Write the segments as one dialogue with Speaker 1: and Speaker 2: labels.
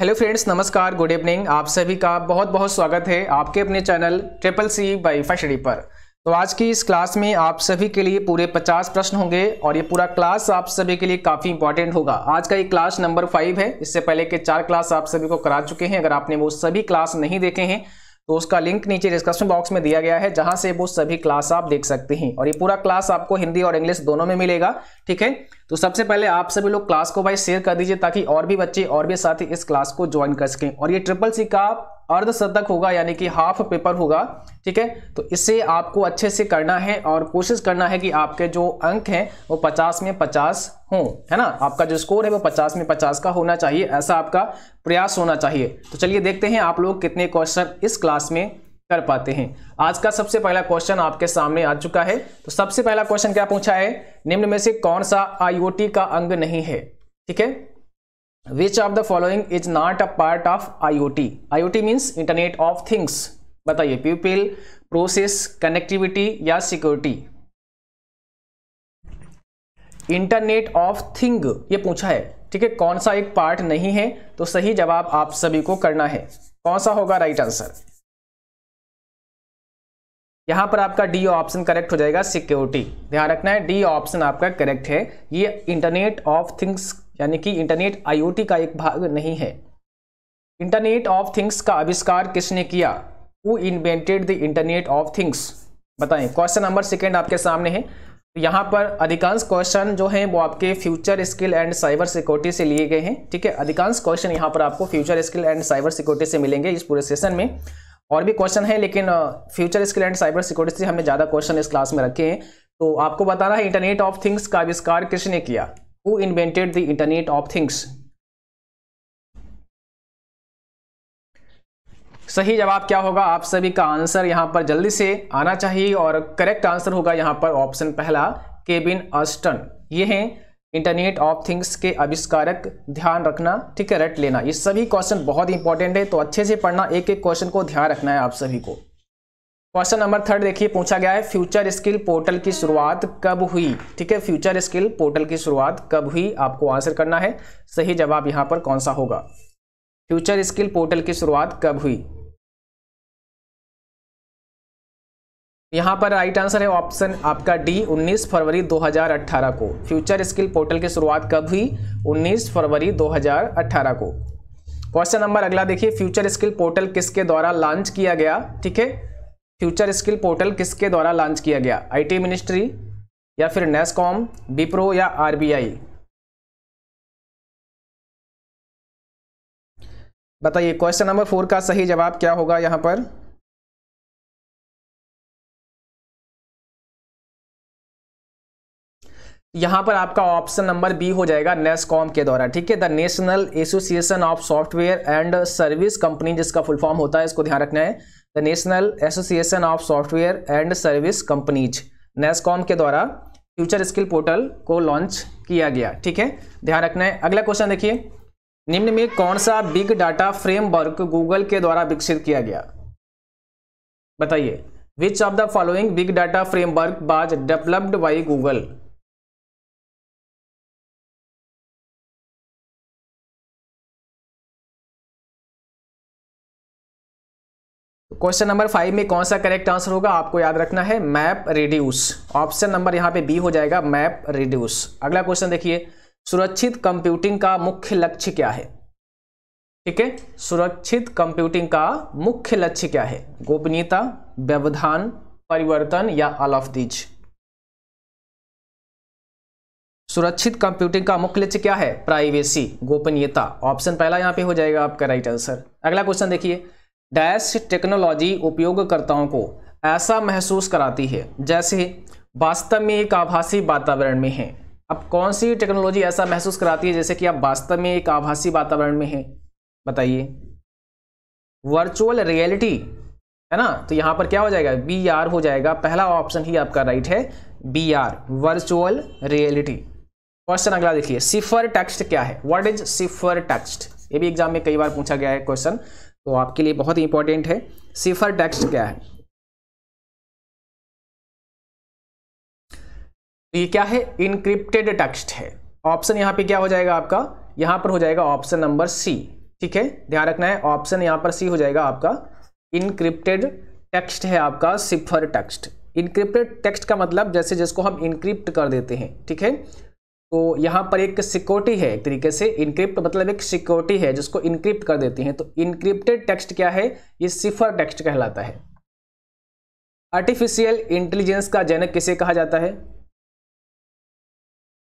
Speaker 1: hello friends नमस्कार good evening आप सभी का बहुत बहुत स्वागत है आपके अपने चैनल ट्रिपल सी बाई फशरी पर तो आज की इस क्लास में आप सभी के लिए पूरे 50 प्रश्न होंगे और ये पूरा क्लास आप सभी के लिए काफ़ी इंपॉर्टेंट होगा आज का ये क्लास नंबर फाइव है इससे पहले के चार क्लास आप सभी को करा चुके हैं अगर आपने वो सभी क्लास नहीं देखे हैं तो उसका लिंक नीचे डिस्क्रिप्शन बॉक्स में दिया गया है जहां से वो सभी क्लास आप देख सकते हैं और ये पूरा क्लास आपको हिंदी और इंग्लिश दोनों में मिलेगा ठीक है तो सबसे पहले आप सभी लोग क्लास को भाई शेयर कर दीजिए ताकि और भी बच्चे और भी साथी इस क्लास को ज्वाइन कर सकें और ये ट्रिपल सी का अर्धशतक होगा यानी कि हाफ पेपर होगा ठीक है तो इसे आपको अच्छे से करना है और कोशिश करना है कि आपके जो अंक हैं वो 50 में 50 हों है ना आपका जो स्कोर है वो 50 में 50 का होना चाहिए ऐसा आपका प्रयास होना चाहिए तो चलिए देखते हैं आप लोग कितने क्वेश्चन इस क्लास में कर पाते हैं आज का सबसे पहला क्वेश्चन आपके सामने आ चुका है तो सबसे पहला क्वेश्चन क्या पूछा है निम्न में से कौन सा आईओटी का अंग नहीं है ठीक है which of the following is not a part of iot iot means internet of things बताइए पीपल प्रोसेस कनेक्टिविटी या सिक्योरिटी इंटरनेट ऑफ थिंग ये पूछा है ठीक है कौन सा एक पार्ट नहीं है तो सही जवाब आप सभी को करना है कौन सा होगा राइट आंसर यहां पर आपका डी ऑप्शन करेक्ट हो जाएगा सिक्योरिटी ध्यान रखना है डी ऑप्शन आपका करेक्ट है ये इंटरनेट ऑफ थिंग्स यानी कि इंटरनेट आईओटी का एक भाग नहीं है इंटरनेट ऑफ थिंग्स का आविष्कार किसने किया who invented the internet of things बताएं क्वेश्चन नंबर सेकेंड आपके सामने है तो यहाँ पर अधिकांश क्वेश्चन जो हैं वो आपके future skill and cyber security से लिए गए हैं ठीक है अधिकांश क्वेश्चन यहाँ पर आपको future skill and cyber security से मिलेंगे इस पूरे सेशन में और भी क्वेश्चन है लेकिन future skill and cyber security से हमने ज़्यादा क्वेश्चन इस क्लास में रखे हैं तो आपको बताना है इंटरनेट ऑफ थिंग्स का आविष्कार किसने किया who invented the internet of things सही जवाब क्या होगा आप सभी का आंसर यहां पर जल्दी से आना चाहिए और करेक्ट आंसर होगा यहां पर ऑप्शन पहला केबिन अस्टन ये हैं इंटरनेट ऑफ थिंग्स के आविष्कारक ध्यान रखना ठीक है रट लेना ये सभी क्वेश्चन बहुत इंपॉर्टेंट है तो अच्छे से पढ़ना एक एक क्वेश्चन को ध्यान रखना है आप सभी को क्वेश्चन नंबर थर्ड देखिए पूछा गया है फ्यूचर स्किल पोर्टल की शुरुआत कब हुई ठीक है फ्यूचर स्किल पोर्टल की शुरुआत कब हुई आपको आंसर करना है सही जवाब
Speaker 2: यहाँ पर कौन सा होगा फ्यूचर स्किल पोर्टल की शुरुआत कब हुई यहां पर राइट आंसर है ऑप्शन आपका डी 19
Speaker 1: फरवरी 2018 को फ्यूचर स्किल पोर्टल की शुरुआत कब हुई 19 फरवरी 2018 को क्वेश्चन नंबर अगला देखिए फ्यूचर स्किल पोर्टल किसके द्वारा लॉन्च किया गया ठीक है फ्यूचर स्किल पोर्टल किसके द्वारा लॉन्च किया गया आईटी मिनिस्ट्री
Speaker 2: या फिर नेस्कॉम बीप्रो या आरबीआई बताइए क्वेश्चन नंबर फोर का सही जवाब क्या होगा यहां पर यहां पर आपका ऑप्शन नंबर बी हो जाएगा नेस्कॉम के द्वारा ठीक है the national
Speaker 1: association of software and service company जिसका फुल फॉर्म होता है इसको ध्यान रखना है the national association of software and service companies Nasscom के द्वारा फ्यूचर स्किल पोर्टल को लॉन्च किया गया ठीक है ध्यान रखना है अगला क्वेश्चन देखिए निम्न में कौन सा बिग डाटा फ्रेमवर्क गूगल के द्वारा विकसित किया गया
Speaker 2: बताइए which of the following big data framework was developed by Google question number five में कौन सा करेक्ट आंसर होगा आपको याद रखना है मैप रिड्यूस ऑप्शन नंबर यहां पे
Speaker 1: बी हो जाएगा मैप रिड्यूस अगला क्वेश्चन देखिए सुरक्षित कंप्यूटिंग का मुख्य लक्ष्य क्या है ठीक है सुरक्षित कंप्यूटिंग का मुख्य लक्ष्य क्या है गोपनीयता व्यवधान परिवर्तन या ऑल ऑफ दीज सुरक्षित कंप्यूटिंग का मुख्य लक्ष्य क्या है प्राइवेसी गोपनीयता ऑप्शन पहला यहां पे हो जाएगा आपका राइट आंसर अगला क्वेश्चन देखिए डैश टेक्नोलॉजी उपयोगकर्ताओं को ऐसा महसूस कराती है जैसे वास्तव में एक आभासी वातावरण में है अब कौन सी टेक्नोलॉजी ऐसा महसूस कराती है जैसे कि आप वास्तव में एक आभासी वातावरण में हैं बताइए वर्चुअल रियलिटी है ना तो यहां पर क्या हो जाएगा बी आर हो जाएगा पहला ऑप्शन ही आपका राइट है B R virtual reality question अगला देखिए सिफर टेक्स्ट क्या है व्हाट इज सिफर
Speaker 2: टेक्स्ट ये भी एग्जाम में कई बार पूछा गया है क्वेश्चन तो आपके लिए बहुत इंपॉर्टेंट है सिफर टेक्स्ट क्या है तो ये क्या है इनक्रिप्टेड टेक्स्ट है ऑप्शन यहां पे क्या हो जाएगा आपका यहां पर हो जाएगा
Speaker 1: ऑप्शन नंबर सी ठीक है ध्यान रखना है ऑप्शन यहां पर सी हो जाएगा आपका इनक्रिप्टेड टेक्स्ट है आपका सिफर टेक्स्ट इनक्रिप्टेड टेक्स्ट का मतलब जैसे जिसको हम इनक्रिप्ट कर देते हैं ठीक है तो यहाँ पर एक सिक्योरिटी है एक तरीके से इनक्रिप्ट मतलब एक सिक्योरिटी है जिसको इनक्रिप्ट कर देती हैं तो इनक्रिप्टेड टेक्स्ट क्या है ये सिफर टेक्स्ट कहलाता है आर्टिफिशियल इंटेलिजेंस का जनक किसे कहा जाता है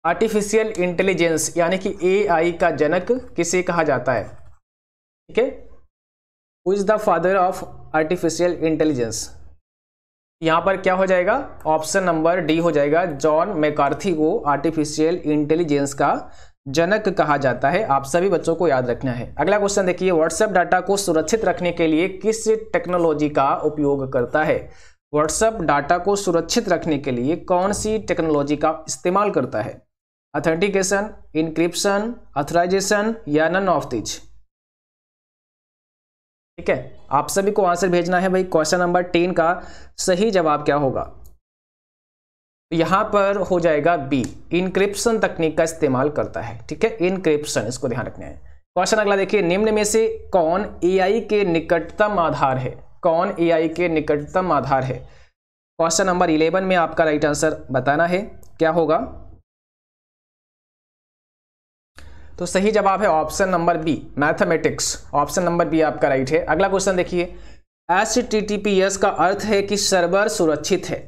Speaker 1: आर्टिफिशियल इंटेलिजेंस यानी कि एआई का जनक किसे कहा जाता है ठीक है who is the father of artificial intelligence यहाँ पर क्या हो जाएगा ऑप्शन नंबर डी हो जाएगा जॉन मैकार्थी को आर्टिफिशियल इंटेलिजेंस का जनक कहा जाता है आप सभी बच्चों को याद रखना है अगला क्वेश्चन देखिए व्हाट्सएप डाटा को सुरक्षित रखने के लिए किस टेक्नोलॉजी का उपयोग करता है व्हाट्सएप डाटा को सुरक्षित रखने के लिए कौन सी टेक्नोलॉजी का इस्तेमाल करता है अथेंटिकेशन इनक्रिप्शन अथराइजेशन
Speaker 2: या नन ऑफ दिज ठीक है आप सभी को आंसर भेजना है भाई क्वेश्चन नंबर टेन का सही जवाब क्या होगा यहां पर
Speaker 1: हो जाएगा बी इनक्रिप्शन तकनीक का इस्तेमाल करता है ठीक है इनक्रिप्शन इसको ध्यान रखना है क्वेश्चन अगला देखिए निम्न में से कौन एआई के निकटतम आधार है कौन एआई के निकटतम आधार है क्वेश्चन नंबर इलेवन में आपका राइट आंसर बताना है क्या होगा तो सही जवाब है option number B mathematics option number B आपका राइट है अगला क्वेश्चन देखिए S T T P S का अर्थ है कि सर्वर सुरक्षित है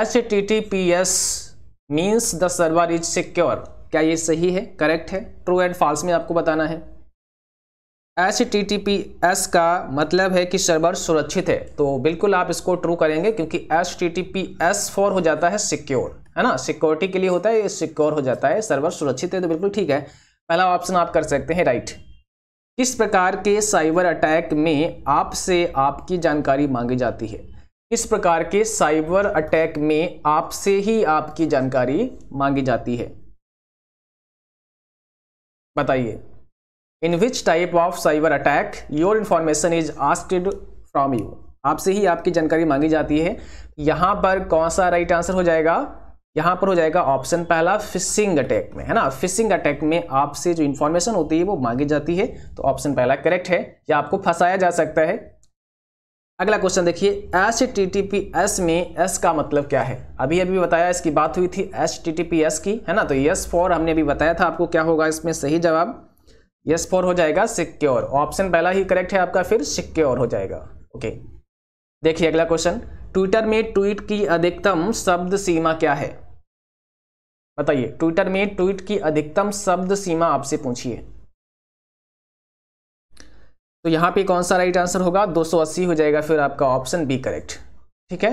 Speaker 1: S T T P S means the server is secure क्या ये सही है करेक्ट है ट्रू एंड फॉल्स में आपको बताना है S T T P S का मतलब है कि सर्वर सुरक्षित है तो बिल्कुल आप इसको ट्रू करेंगे क्योंकि S T T P S four हो जाता है सिक्योर है ना सिक्योरिटी के लिए होता है ये सिक्योर हो जाता है सर्वर सुरक्षित है तो बिल्कुल ठीक है पहला ऑप्शन आप कर सकते हैं राइट किस प्रकार के साइबर अटैक में आपसे आपकी जानकारी मांगी जाती है किस प्रकार के साइबर अटैक में आपसे ही आपकी जानकारी मांगी जाती है बताइए in which type of cyber attack your information is asked from you आपसे ही आपकी जानकारी मांगी जाती है यहां पर कौन सा राइट आंसर हो जाएगा यहां पर हो जाएगा ऑप्शन पहला फिशिंग अटैक में है ना फिशिंग अटैक में आपसे जो इंफॉर्मेशन होती है वो मांगी जाती है तो ऑप्शन पहला करेक्ट है या आपको फंसाया जा सकता है अगला क्वेश्चन देखिए S T T P S में एस का मतलब क्या है अभी अभी बताया इसकी बात हुई थी S T T P S की है ना तो यस फॉर हमने अभी बताया था आपको क्या होगा इसमें सही जवाब यस फॉर हो जाएगा सिक्योर ऑप्शन पहला ही करेक्ट है आपका फिर सिक्योर हो जाएगा ओके देखिए अगला क्वेश्चन ट्विटर में ट्वीट की अधिकतम शब्द सीमा क्या है बताइए ट्विटर में ट्वीट की अधिकतम शब्द सीमा आपसे पूछी है
Speaker 2: तो यहां पे कौन सा राइट आंसर होगा 280 हो जाएगा फिर आपका ऑप्शन बी करेक्ट ठीक है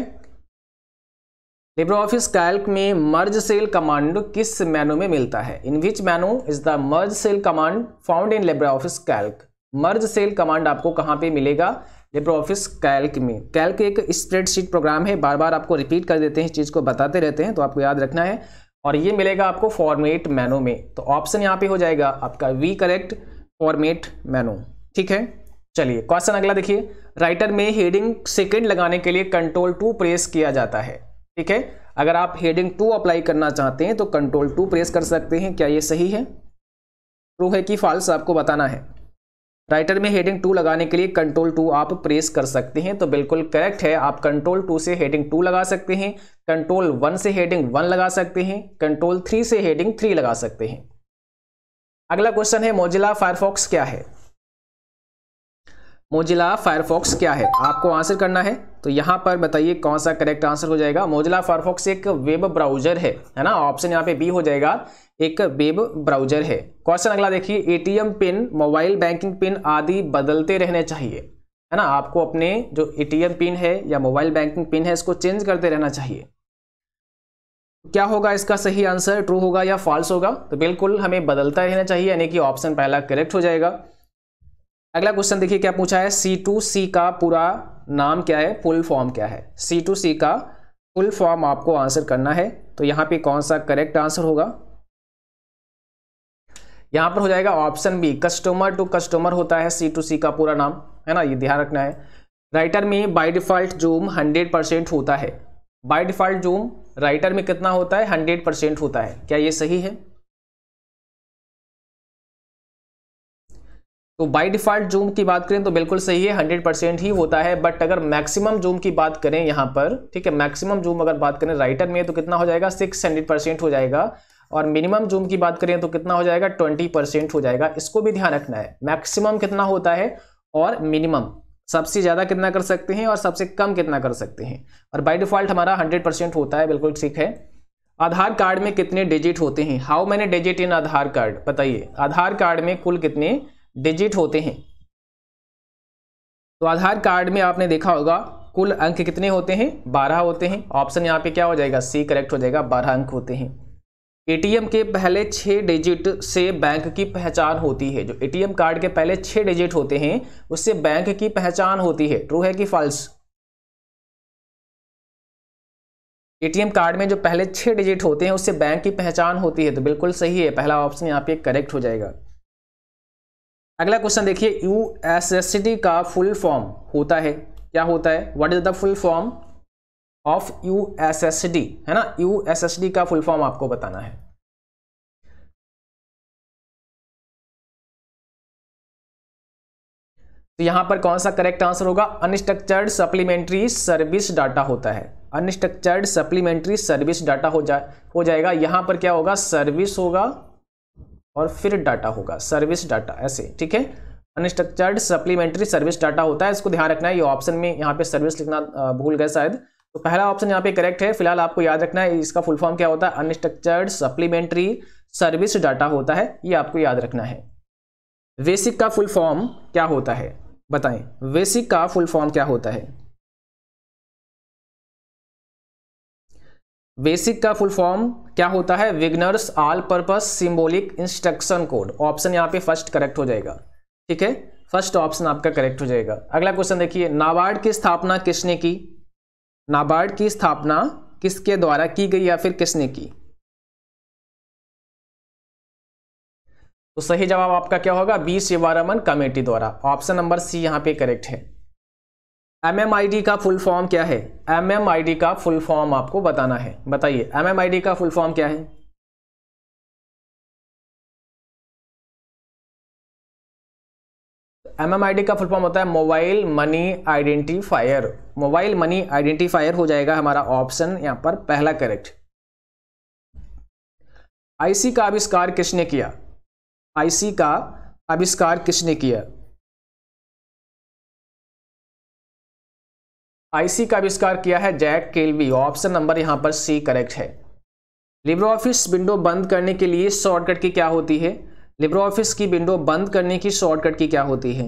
Speaker 2: लिब्रो ऑफिस कैल्क में
Speaker 1: मर्ज सेल कमांड किस मेनू में मिलता है in which menu is the merge cell command found in Libre Office Calc merge cell command आपको कहां पे मिलेगा लिब्रो ऑफिस कैल्क में कैल्क एक स्प्रेडशीट प्रोग्राम है बार बार आपको रिपीट कर देते हैं चीज़ को बताते रहते हैं तो आपको याद रखना है और ये मिलेगा आपको फॉर्मेट मेनू में तो ऑप्शन यहाँ पे हो जाएगा आपका वी करेक्ट फॉर्मेट मेनू ठीक है चलिए क्वेश्चन अगला देखिए राइटर में हेडिंग सेकंड लगाने के लिए कंट्रोल टू प्रेस किया जाता है ठीक है अगर आप हेडिंग टू अप्लाई करना चाहते हैं तो कंट्रोल टू प्रेस कर सकते हैं क्या ये सही है ट्रू है कि फॉल्स आपको बताना है राइटर में हेडिंग टू लगाने के लिए कंट्रोल टू आप प्रेस कर सकते हैं तो बिल्कुल करेक्ट है आप कंट्रोल टू से हेडिंग टू लगा सकते हैं कंट्रोल वन से हेडिंग वन लगा सकते हैं कंट्रोल थ्री से हेडिंग थ्री लगा सकते हैं अगला क्वेश्चन है मोजिला फायरफॉक्स क्या है मोजिला फायरफॉक्स क्या है आपको आंसर करना है तो यहाँ पर बताइए कौन सा करेक्ट आंसर हो जाएगा मोजिला फायरफॉक्स एक वेब ब्राउजर है है ना ऑप्शन यहाँ पे बी हो जाएगा एक वेब ब्राउजर है क्वेश्चन अगला देखिए ATM PIN mobile banking PIN आदि बदलते रहने चाहिए है ना आपको अपने जो एटीएम पिन है या मोबाइल बैंकिंग पिन है इसको चेंज करते रहना चाहिए क्या होगा इसका सही आंसर ट्रू होगा या फॉल्स होगा तो बिल्कुल हमें बदलता रहना चाहिए यानी कि ऑप्शन पहला करेक्ट हो जाएगा अगला क्वेश्चन देखिए क्या पूछा है सी टू सी का पूरा नाम क्या है फुल फॉर्म क्या है सी टू सी का फुल फॉर्म आपको आंसर करना है तो यहाँ पे कौन सा करेक्ट आंसर होगा यहां पर हो जाएगा option B customer to customer होता है सी टू सी का पूरा नाम है ना ये ध्यान रखना है राइटर में by default zoom hundred percent होता है बाय डिफ़ॉल्ट जूम राइटर में कितना होता है
Speaker 2: हंड्रेड परसेंट होता है क्या ये सही है तो बाय डिफ़ॉल्ट जूम की बात करें तो बिल्कुल सही है हंड्रेड परसेंट ही होता है बट अगर
Speaker 1: मैक्सिमम जूम की बात करें यहां पर ठीक है मैक्सिमम जूम अगर बात करें राइटर में तो कितना हो जाएगा सिक्स हंड्रेड परसेंट हो जाएगा और मिनिमम जूम की बात करें तो कितना हो जाएगा ट्वेंटी परसेंट हो जाएगा इसको भी ध्यान रखना है मैक्सिमम कितना होता है और मिनिमम सबसे ज़्यादा कितना कर सकते हैं और सबसे कम कितना कर सकते हैं और बाय डिफ़ॉल्ट हमारा हंड्रेड परसेंट होता है बिल्कुल ठीक है आधार कार्ड में कितने डिजिट होते हैं how many digit in Aadhaar card बताइए आधार कार्ड में कुल कितने डिजिट होते हैं तो आधार कार्ड में आपने देखा होगा कुल अंक कितने होते हैं बारह होते हैं ऑप्शन यहाँ पे क्या हो जाएगा सी करेक्ट हो जाएगा बारह अंक होते हैं एटीएम के पहले छः डिजिट से बैंक की पहचान होती है जो एटीएम कार्ड के पहले छः डिजिट होते हैं उससे बैंक की पहचान होती है ट्रू है कि फॉल्स
Speaker 2: एटीएम कार्ड में जो पहले छः डिजिट होते हैं उससे बैंक की पहचान होती है तो बिल्कुल सही है पहला ऑप्शन यहाँ पे करेक्ट हो जाएगा
Speaker 1: अगला क्वेश्चन देखिए यू का फुल फॉर्म होता है क्या होता है
Speaker 2: what is the full form of USSD है ना यूएसएसडी का फुल फॉर्म आपको बताना है तो यहां पर कौन सा करेक्ट आंसर होगा अनस्ट्रक्चर्ड
Speaker 1: सप्लीमेंट्री सर्विस डाटा होता है अनस्ट्रक्चर्ड सप्लीमेंट्री सर्विस डाटा हो जाए हो जाएगा यहां पर क्या होगा सर्विस होगा और फिर डाटा होगा सर्विस डाटा ऐसे ठीक है अनस्ट्रक्चर्ड सप्लीमेंट्री सर्विस डाटा होता है इसको ध्यान रखना है ये ऑप्शन में यहाँ पे सर्विस लिखना भूल गए शायद तो पहला ऑप्शन यहाँ पे करेक्ट है फिलहाल आपको याद रखना है इसका फुल फॉर्म क्या होता है अनस्ट्रक्चर्ड सप्लीमेंट्री सर्विस डाटा होता है ये आपको याद रखना है
Speaker 2: वेसिक का फुल फॉर्म क्या होता है बताएं वेसिक का फुल फॉर्म क्या होता है बेसिक का फुल फॉर्म क्या होता है beginner's all purpose symbolic instruction code option यहां पे फर्स्ट करेक्ट
Speaker 1: हो जाएगा ठीक है फर्स्ट ऑप्शन आपका करेक्ट हो जाएगा अगला क्वेश्चन देखिए नाबार्ड की स्थापना
Speaker 2: किसने की नाबार्ड की स्थापना किसके द्वारा की गई या फिर किसने की तो सही जवाब आपका क्या होगा बी शिवारमन कमेटी द्वारा ऑप्शन नंबर सी यहाँ पे करेक्ट है एमएमआईडी का फुल फॉर्म क्या है एमएमआईडी का फुल फॉर्म आपको बताना है बताइए एमएमआईडी का फुल फॉर्म क्या है एमएमआईडी का फुल फॉर्म होता है mobile money identifier
Speaker 1: mobile money identifier हो जाएगा हमारा ऑप्शन यहाँ पर पहला करेक्ट
Speaker 2: आईसी का आविष्कार किसने किया आईसी का आविष्कार किसने किया आईसी का आविष्कार किया है जैक केलवी ऑप्शन नंबर यहां पर सी करेक्ट है
Speaker 1: लिब्रो ऑफिस विंडो बंद करने के लिए शॉर्टकट की क्या होती है लिब्रो ऑफिस की विंडो बंद करने की शॉर्टकट की क्या होती है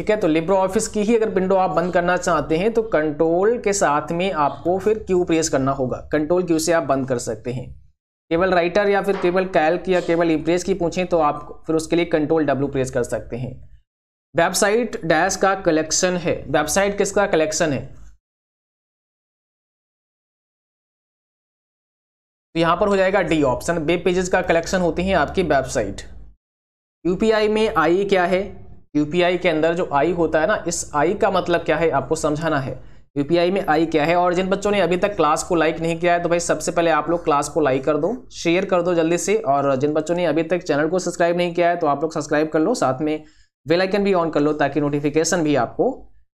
Speaker 1: ठीक है तो लिब्रो ऑफिस की ही अगर विंडो आप बंद करना चाहते हैं तो कंट्रोल के साथ में आपको फिर क्यू प्रेस करना होगा कंट्रोल क्यू से आप बंद कर सकते हैं केवल राइटर या फिर केवल कैल्क या केवल इम्प्रेस की पूछें तो आप फिर उसके लिए कंट्रोल डब्ल्यू प्रेस कर सकते हैं वेबसाइट
Speaker 2: डैश का कलेक्शन है वेबसाइट किसका कलेक्शन है तो यहां पर हो जाएगा डी ऑप्शन वेब पेजेस का कलेक्शन होती
Speaker 1: हैं आपकी वेबसाइट यूपीआई में आई क्या है यूपीआई के अंदर जो आई होता है ना इस आई का मतलब क्या है आपको समझाना है यूपीआई में आई क्या है और जिन बच्चों ने अभी तक क्लास को लाइक नहीं किया है तो भाई सबसे पहले आप लोग क्लास को लाइक कर दो शेयर कर दो जल्दी से और जिन बच्चों ने अभी तक चैनल को सब्सक्राइब नहीं किया है तो आप लोग सब्सक्राइब कर लो साथ में वेलाइकन भी ऑन कर लो ताकि नोटिफिकेशन भी आपको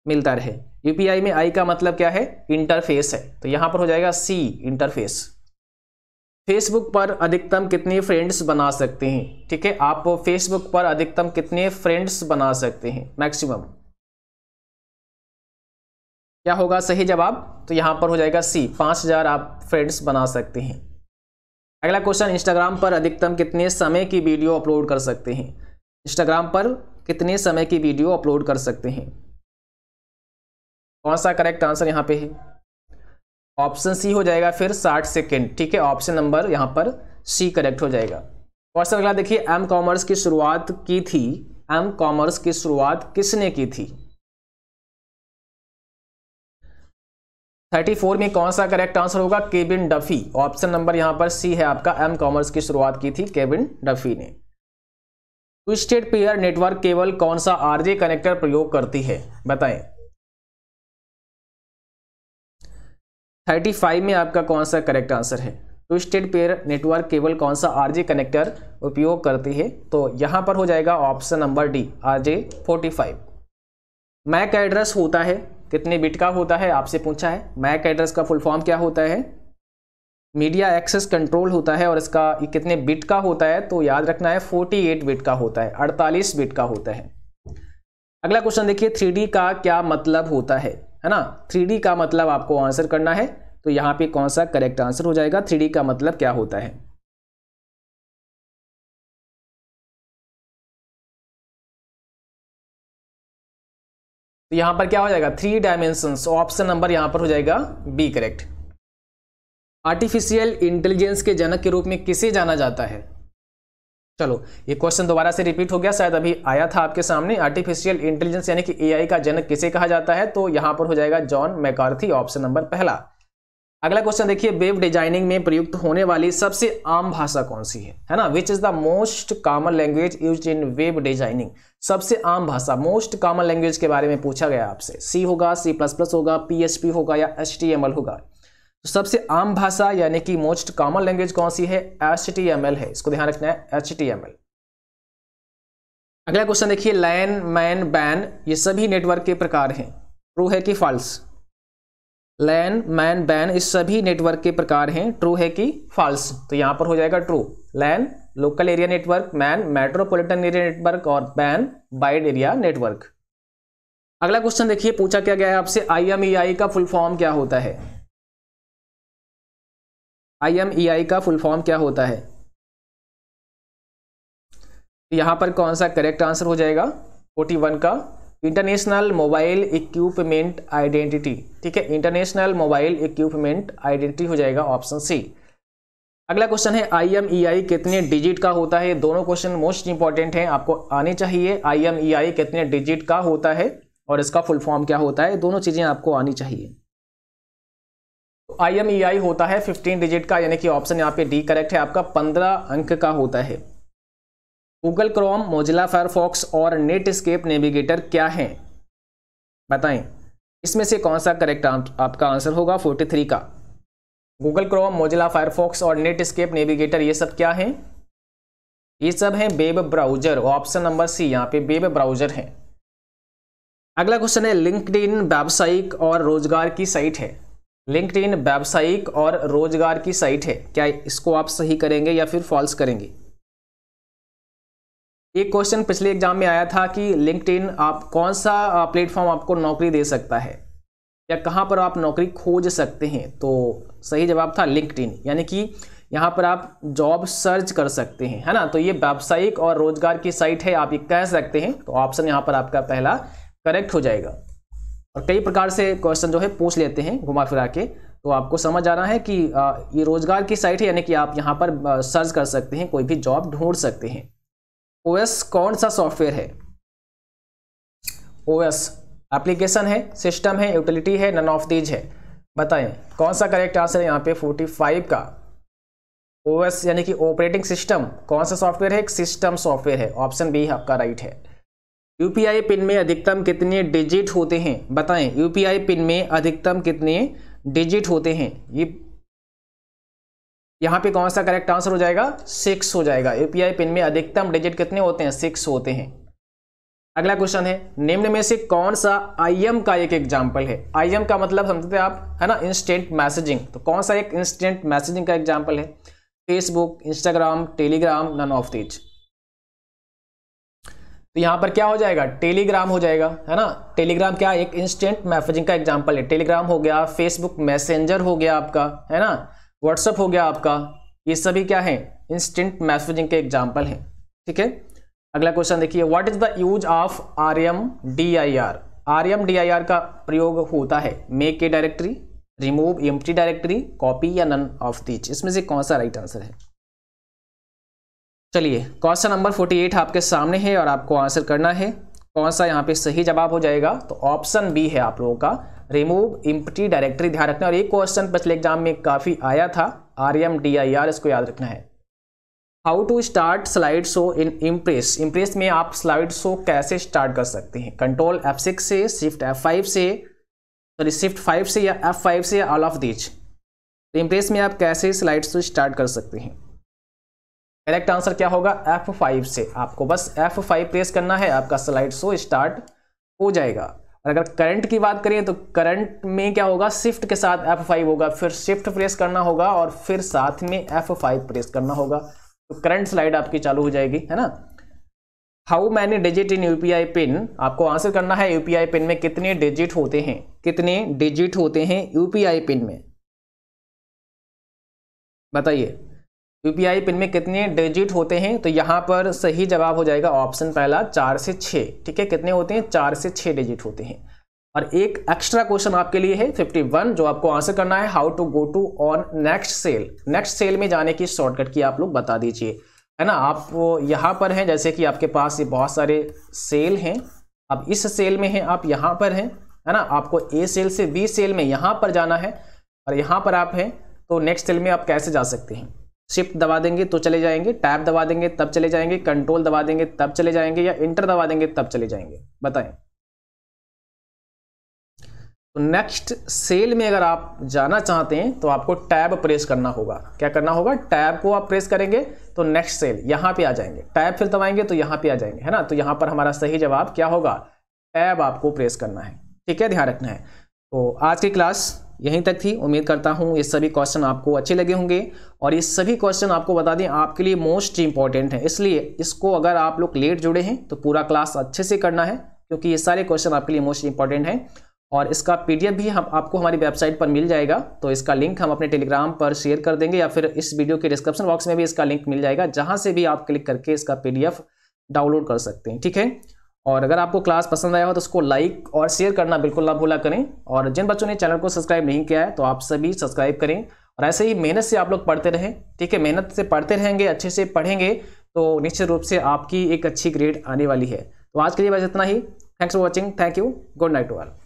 Speaker 1: मिलता रहे यूपीआई में आई का मतलब क्या है इंटरफेस है तो यहाँ पर हो जाएगा सी इंटरफेस फेसबुक पर अधिकतम कितने फ्रेंड्स बना सकते हैं ठीक है आप फेसबुक पर अधिकतम कितने फ्रेंड्स बना सकते हैं मैक्सिमम क्या होगा सही जवाब तो यहाँ पर हो जाएगा सी पाँच हज़ार आप फ्रेंड्स बना सकते हैं अगला क्वेश्चन इंस्टाग्राम पर अधिकतम कितने समय की वीडियो अपलोड कर सकते हैं इंस्टाग्राम पर कितने समय की वीडियो अपलोड कर सकते हैं कौन सा करेक्ट आंसर यहाँ पे है ऑप्शन सी हो जाएगा फिर साठ सेकेंड ठीक है ऑप्शन नंबर यहाँ पर सी करेक्ट हो जाएगा
Speaker 2: क्वेश्चन अगला देखिए एम कॉमर्स की शुरुआत की थी एम कॉमर्स की शुरुआत किसने की थी थर्टी फोर में कौन
Speaker 1: सा करेक्ट आंसर होगा केबिन डफी ऑप्शन नंबर यहां पर सी है आपका एम कॉमर्स की शुरुआत की थी केबिन
Speaker 2: डफी ने ट्विस्टेड पेयर नेटवर्क केवल कौन सा आरजे कनेक्टर प्रयोग करती है बताएं
Speaker 1: थर्टी फाइव में आपका कौन सा करेक्ट आंसर है ट्विस्टेड पेयर नेटवर्क केवल कौन सा आरजे कनेक्टर उपयोग करती है तो यहां पर हो जाएगा option number D RJ forty five MAC address होता है कितने बिट का होता है आपसे पूछा है मैक एड्रेस का फुल फॉर्म क्या होता है मीडिया एक्सेस कंट्रोल होता है और इसका कितने बिट का होता है तो याद रखना है 48 बिट का होता है 48 बिट का होता है अगला क्वेश्चन देखिए थ्री का क्या मतलब होता है है ना थ्री का मतलब आपको आंसर करना है
Speaker 2: तो यहाँ पे कौन सा करेक्ट आंसर हो जाएगा थ्री का मतलब क्या होता है तो यहां पर क्या हो जाएगा थ्री डायमेंशन ऑप्शन नंबर यहां पर हो जाएगा बी करेक्ट
Speaker 1: आर्टिफिशियल इंटेलिजेंस के जनक के रूप में किसे जाना जाता है चलो ये क्वेश्चन दोबारा से रिपीट हो गया शायद अभी आया था आपके सामने आर्टिफिशियल इंटेलिजेंस यानी कि एआई का जनक किसे कहा जाता है तो यहां पर हो जाएगा जॉन मैकार्थी ऑप्शन नंबर पहला अगला क्वेश्चन देखिए वेब डिजाइनिंग में प्रयुक्त होने वाली सबसे आम भाषा कौन सी है है ना which is the most common language use in web designing सबसे आम भाषा मोस्ट कॉमन लैंग्वेज के बारे में पूछा गया आपसे सी होगा सी प्लस प्लस होगा पी होगा या एच होगा तो सबसे आम भाषा यानी कि मोस्ट कॉमन लैंग्वेज कौन सी है एच है इसको ध्यान रखना है एच अगला क्वेश्चन देखिए लैन मैन बैन ये सभी नेटवर्क के प्रकार हैं ट्रू है कि फॉल्स लैन मैन बैन इस सभी नेटवर्क के प्रकार हैं ट्रू है कि फॉल्स तो यहां पर हो जाएगा true LAN local area network MAN metropolitan area network और पैन बाइड एरिया नेटवर्क
Speaker 2: अगला क्वेश्चन देखिए पूछा क्या गया है आपसे आईएमईआई e का फुल फॉर्म क्या होता है आईएमईआई e का फुल फॉर्म क्या होता है यहां पर कौन सा करेक्ट आंसर हो जाएगा फोर्टी वन का
Speaker 1: इंटरनेशनल मोबाइल इक्विपमेंट आइडेंटिटी ठीक है इंटरनेशनल मोबाइल इक्विपमेंट आइडेंटिटी हो जाएगा ऑप्शन सी अगला क्वेश्चन है आई एम ई आई कितने डिजिट का होता है दोनों क्वेश्चन मोस्ट इंपॉर्टेंट हैं आपको आने चाहिए आई एम ई आई कितने डिजिट का होता है और इसका फुल फॉर्म क्या होता है दोनों चीज़ें आपको आनी चाहिए आई एम ई आई होता है फिफ्टीन डिजिट का यानी कि ऑप्शन यहाँ पे डी करेक्ट है आपका पंद्रह अंक का होता है गूगल क्रोम मोजिला फायरफॉक्स और नेटस्केप नेविगेटर क्या है बताएं इसमें से कौन सा करेक्ट आपका आंसर होगा 43 का गूगल क्रोम मोजिला फायरफॉक्स और नेटस्केप नेविगेटर ये सब क्या है ये सब है web browser option number C यहाँ पे वेब ब्राउजर है अगला क्वेश्चन है लिंकड व्यावसायिक और रोजगार की साइट है लिंकड व्यावसायिक और रोजगार की साइट है क्या इसको आप सही करेंगे या फिर फॉल्स करेंगे एक क्वेश्चन पिछले एग्जाम में आया था कि लिंकड आप कौन सा प्लेटफॉर्म आपको नौकरी दे सकता है या कहाँ पर आप नौकरी खोज सकते हैं तो सही जवाब था लिंकड यानी कि यहाँ पर आप जॉब सर्च कर सकते हैं है ना तो ये व्यावसायिक और रोजगार की साइट है आप ये कह सकते हैं तो ऑप्शन यहाँ पर आपका पहला करेक्ट हो जाएगा और कई प्रकार से क्वेश्चन जो है पूछ लेते हैं घुमा फिरा के तो आपको समझ आ रहा है कि ये रोजगार की साइट है यानी कि आप यहाँ पर सर्च कर सकते हैं कोई भी जॉब ढूंढ सकते हैं ओएस कौन सा सॉफ्टवेयर है ओएस एप्लीकेशन है सिस्टम है यूटिलिटी है नन ऑफ दीज है बताएं कौन सा करेक्ट आंसर है यहाँ पे 45 का ओएस यानी कि ऑपरेटिंग सिस्टम कौन सा सॉफ्टवेयर है एक सिस्टम सॉफ्टवेयर है ऑप्शन बी आपका राइट है यूपीआई पिन में अधिकतम कितने डिजिट होते हैं बताएं यूपीआई पिन में अधिकतम कितने डिजिट होते हैं ये यहाँ पे कौन सा करेक्ट आंसर हो जाएगा सिक्स हो जाएगा यूपीआई पिन में अधिकतम डिजिट कितने होते हैं सिक्स होते हैं अगला क्वेश्चन है निम्न में से कौन सा आईएम का एक एग्जाम्पल है आईएम का मतलब समझते हैं आप है ना इंस्टेंट मैसेजिंग तो कौन सा एक इंस्टेंट मैसेजिंग का एग्जाम्पल है Facebook Instagram Telegram none of these तो यहाँ पर क्या हो जाएगा टेलीग्राम हो जाएगा है ना टेलीग्राम क्या एक इंस्टेंट मैसेजिंग का एग्जाम्पल है टेलीग्राम हो गया फेसबुक मैसेंजर हो गया आपका है ना व्हाट्सअप हो गया आपका ये सभी क्या है इंस्टेंट मैसेजिंग के एग्जाम्पल है ठीक है अगला क्वेश्चन देखिए what is the use of R M D I R R M D I R का प्रयोग होता है make a directory remove empty directory copy या नन ऑफ दीच इसमें से कौन सा राइट आंसर है चलिए क्वेश्चन नंबर 48 आपके सामने है और आपको आंसर करना है कौन सा यहाँ पे सही जवाब हो जाएगा तो ऑप्शन बी है आप लोगों का रिमूव इम्पटी डायरेक्टरी ध्यान रखना और एक क्वेश्चन पिछले एग्जाम में काफ़ी आया था R M D I R इसको याद रखना है how to start slide show in Impress Impress में आप स्लाइड शो कैसे स्टार्ट कर सकते हैं कंट्रोल एफ सिक्स से शिफ्ट एफ फाइव से सॉरी शिफ्ट फाइव से या एफ फाइव से ऑल ऑफ दिच तो इम्प्रेस में आप कैसे स्लाइड शो स्टार्ट कर सकते हैं करेक्ट आंसर क्या होगा एफ फाइव से आपको बस एफ फाइव प्रेस करना है आपका स्लाइड शो स्टार्ट हो जाएगा और अगर करंट की बात करें तो करंट में क्या होगा शिफ्ट के साथ एफ फाइव होगा फिर शिफ्ट प्रेस करना होगा और फिर साथ में एफ फाइव प्रेस करना होगा तो करंट स्लाइड आपकी चालू हो जाएगी है ना how many digit in UPI PIN आपको आंसर करना है यूपीआई पिन में कितने डिजिट होते हैं कितने डिजिट होते हैं यूपीआई पिन में बताइए यूपीआई पिन में कितने डिजिट होते हैं तो यहाँ पर सही जवाब हो जाएगा ऑप्शन पहला चार से छः ठीक है कितने होते हैं चार से छः डिजिट होते हैं और एक एक्स्ट्रा क्वेश्चन आपके लिए है 51 जो आपको आंसर करना है how to go to on next cell next cell में जाने की शॉर्टकट की आप लोग बता दीजिए है ना आप यहाँ पर हैं जैसे कि आपके पास ये बहुत सारे सेल हैं अब इस सेल में हैं आप यहाँ पर हैं है ना आपको ए सेल से बी सेल में यहाँ पर जाना है और यहाँ पर आप हैं तो नेक्स्ट सेल में आप कैसे जा सकते हैं शिफ्ट दबा देंगे तो चले जाएंगे टैब दबा देंगे तब चले जाएंगे कंट्रोल दबा देंगे तब चले जाएंगे या इंटर दबा देंगे तब चले जाएंगे बताएं तो नेक्स्ट सेल में अगर आप जाना चाहते हैं तो आपको टैब प्रेस करना होगा क्या करना होगा टैब को आप प्रेस करेंगे तो नेक्स्ट सेल यहाँ पे आ जाएंगे टैब फिर दबाएंगे तो यहाँ पे आ जाएंगे है ना तो यहाँ पर हमारा सही जवाब क्या होगा टैब आपको प्रेस करना है ठीक है ध्यान रखना है तो आज की क्लास यहीं तक थी उम्मीद करता हूँ ये सभी क्वेश्चन आपको अच्छे लगे होंगे और ये सभी क्वेश्चन आपको बता दें आपके लिए मोस्ट इंपॉर्टेंट है इसलिए इसको अगर आप लोग लेट जुड़े हैं तो पूरा क्लास अच्छे से करना है क्योंकि ये सारे क्वेश्चन आपके लिए मोस्ट इंपॉर्टेंट हैं और इसका पीडीएफ भी हम आपको हमारी वेबसाइट पर मिल जाएगा तो इसका लिंक हम अपने टेलीग्राम पर शेयर कर देंगे या फिर इस वीडियो के डिस्क्रिप्शन बॉक्स में भी इसका लिंक मिल जाएगा जहाँ से भी आप क्लिक करके इसका पीडीएफ डाउनलोड कर सकते हैं ठीक है और अगर आपको क्लास पसंद आया हो तो उसको लाइक और शेयर करना बिल्कुल ना भूला करें और जिन बच्चों ने चैनल को सब्सक्राइब नहीं किया है तो आप सभी सब्सक्राइब करें और ऐसे ही मेहनत से आप लोग पढ़ते रहें ठीक है मेहनत से पढ़ते रहेंगे अच्छे से पढ़ेंगे
Speaker 2: तो निश्चित रूप से आपकी एक अच्छी ग्रेड आने वाली है तो आज के लिए बस इतना ही thanks for watching thank you good night to all